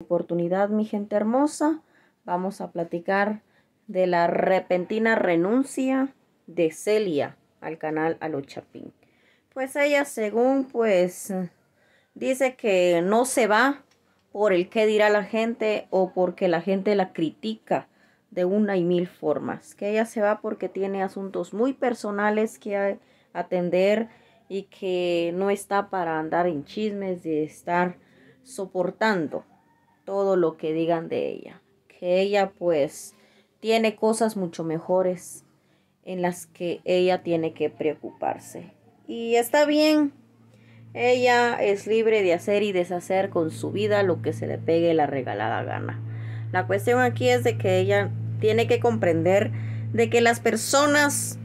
oportunidad, mi gente hermosa, vamos a platicar de la repentina renuncia de Celia al canal a Pues ella, según pues, dice que no se va por el que dirá la gente o porque la gente la critica de una y mil formas. Que ella se va porque tiene asuntos muy personales que atender y que no está para andar en chismes y estar soportando todo lo que digan de ella, que ella pues tiene cosas mucho mejores en las que ella tiene que preocuparse. Y está bien, ella es libre de hacer y deshacer con su vida lo que se le pegue la regalada gana. La cuestión aquí es de que ella tiene que comprender de que las personas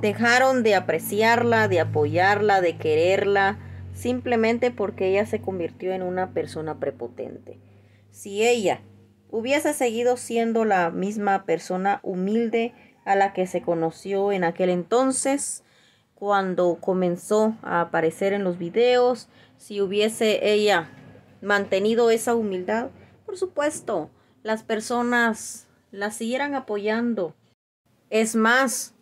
dejaron de apreciarla, de apoyarla, de quererla, simplemente porque ella se convirtió en una persona prepotente si ella hubiese seguido siendo la misma persona humilde a la que se conoció en aquel entonces, cuando comenzó a aparecer en los videos, si hubiese ella mantenido esa humildad, por supuesto, las personas la siguieran apoyando. Es más,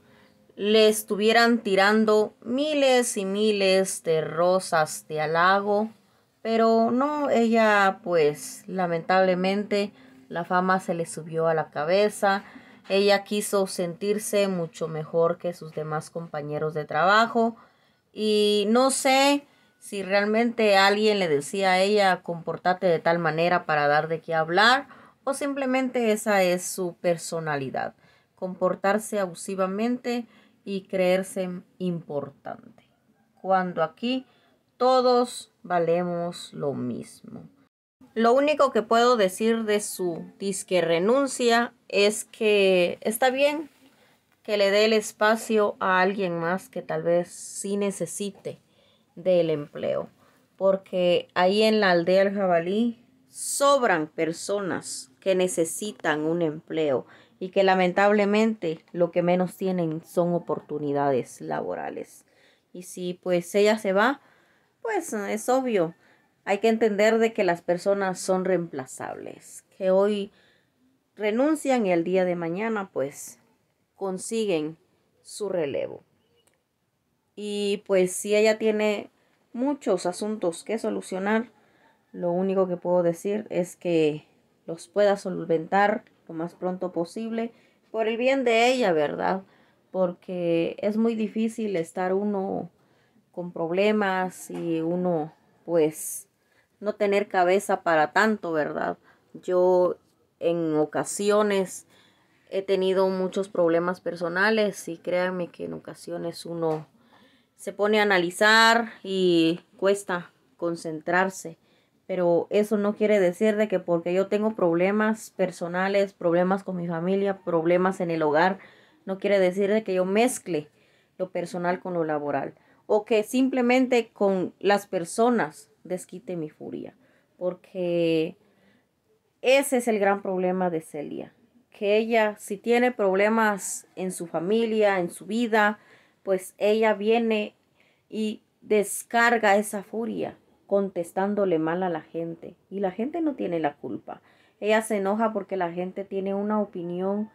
le estuvieran tirando miles y miles de rosas de halago pero no, ella pues lamentablemente la fama se le subió a la cabeza. Ella quiso sentirse mucho mejor que sus demás compañeros de trabajo. Y no sé si realmente alguien le decía a ella comportate de tal manera para dar de qué hablar o simplemente esa es su personalidad, comportarse abusivamente y creerse importante. Cuando aquí todos valemos lo mismo. Lo único que puedo decir de su disque renuncia es que está bien que le dé el espacio a alguien más que tal vez sí necesite del empleo. Porque ahí en la aldea del jabalí sobran personas que necesitan un empleo y que lamentablemente lo que menos tienen son oportunidades laborales. Y si pues ella se va, pues ah, es obvio. Hay que entender de que las personas son reemplazables, que hoy renuncian y el día de mañana pues consiguen su relevo. Y pues si ella tiene muchos asuntos que solucionar, lo único que puedo decir es que los pueda solventar lo más pronto posible por el bien de ella, ¿verdad? Porque es muy difícil estar uno con problemas y uno pues no tener cabeza para tanto, ¿verdad? Yo en ocasiones he tenido muchos problemas personales y créanme que en ocasiones uno se pone a analizar y cuesta concentrarse. Pero eso no quiere decir de que porque yo tengo problemas personales, problemas con mi familia, problemas en el hogar, no quiere decir de que yo mezcle lo personal con lo laboral o que simplemente con las personas desquite mi furia, porque ese es el gran problema de Celia, que ella si tiene problemas en su familia, en su vida, pues ella viene y descarga esa furia contestándole mal a la gente y la gente no tiene la culpa. Ella se enoja porque la gente tiene una opinión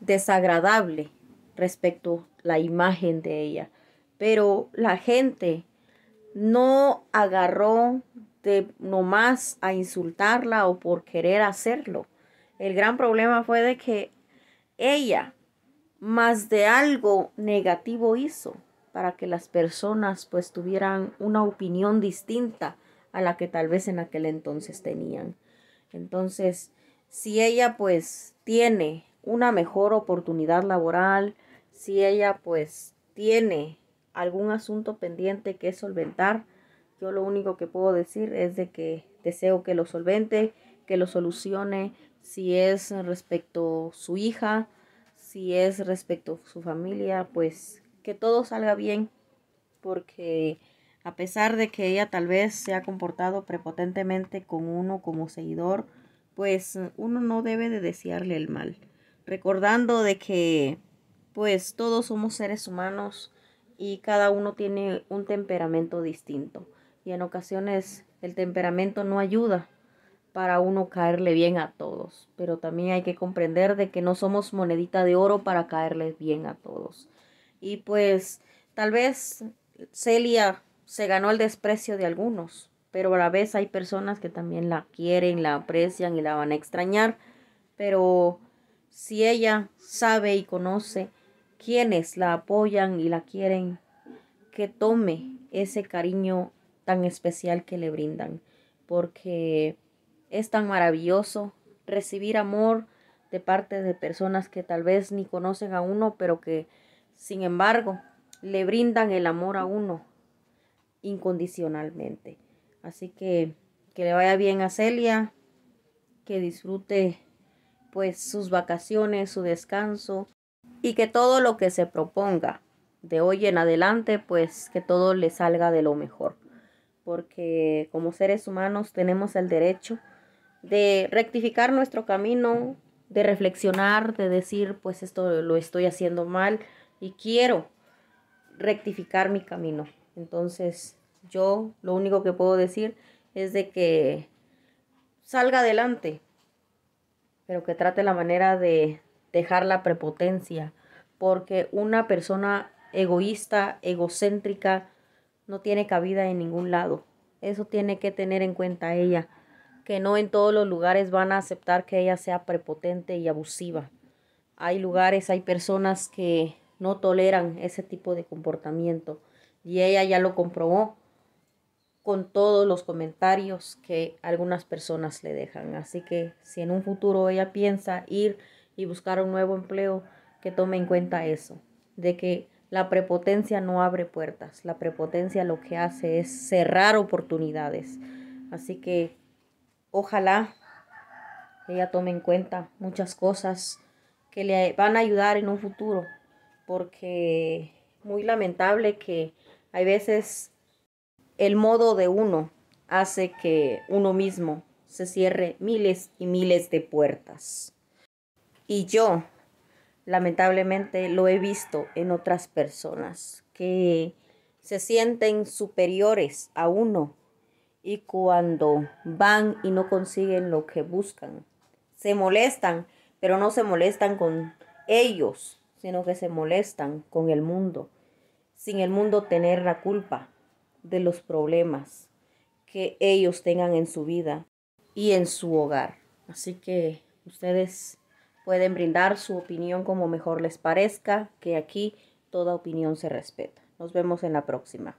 desagradable respecto a la imagen de ella pero la gente no agarró de nomás a insultarla o por querer hacerlo. El gran problema fue de que ella más de algo negativo hizo para que las personas pues tuvieran una opinión distinta a la que tal vez en aquel entonces tenían. Entonces, si ella pues tiene una mejor oportunidad laboral, si ella pues tiene algún asunto pendiente que solventar, yo lo único que puedo decir es de que deseo que lo solvente, que lo solucione, si es respecto a su hija, si es respecto a su familia, pues que todo salga bien, porque a pesar de que ella tal vez se ha comportado prepotentemente con uno como seguidor, pues uno no debe de desearle el mal, recordando de que pues todos somos seres humanos, y cada uno tiene un temperamento distinto. Y en ocasiones el temperamento no ayuda para uno caerle bien a todos, pero también hay que comprender de que no somos monedita de oro para caerle bien a todos. Y pues tal vez Celia se ganó el desprecio de algunos, pero a la vez hay personas que también la quieren, la aprecian y la van a extrañar, pero si ella sabe y conoce, quienes la apoyan y la quieren, que tome ese cariño tan especial que le brindan, porque es tan maravilloso recibir amor de parte de personas que tal vez ni conocen a uno, pero que sin embargo le brindan el amor a uno incondicionalmente. Así que que le vaya bien a Celia, que disfrute pues sus vacaciones, su descanso y que todo lo que se proponga de hoy en adelante, pues que todo le salga de lo mejor. Porque como seres humanos tenemos el derecho de rectificar nuestro camino, de reflexionar, de decir, pues esto lo estoy haciendo mal y quiero rectificar mi camino. Entonces, yo lo único que puedo decir es de que salga adelante, pero que trate la manera de, dejar la prepotencia, porque una persona egoísta, egocéntrica, no tiene cabida en ningún lado. Eso tiene que tener en cuenta ella, que no en todos los lugares van a aceptar que ella sea prepotente y abusiva. Hay lugares, hay personas que no toleran ese tipo de comportamiento y ella ya lo comprobó con todos los comentarios que algunas personas le dejan. Así que si en un futuro ella piensa ir y buscar un nuevo empleo que tome en cuenta eso, de que la prepotencia no abre puertas, la prepotencia lo que hace es cerrar oportunidades. Así que ojalá ella tome en cuenta muchas cosas que le van a ayudar en un futuro, porque muy lamentable que hay veces el modo de uno hace que uno mismo se cierre miles y miles de puertas. Y yo, lamentablemente, lo he visto en otras personas que se sienten superiores a uno y cuando van y no consiguen lo que buscan, se molestan, pero no se molestan con ellos, sino que se molestan con el mundo, sin el mundo tener la culpa de los problemas que ellos tengan en su vida y en su hogar. Así que ustedes Pueden brindar su opinión como mejor les parezca, que aquí toda opinión se respeta. Nos vemos en la próxima.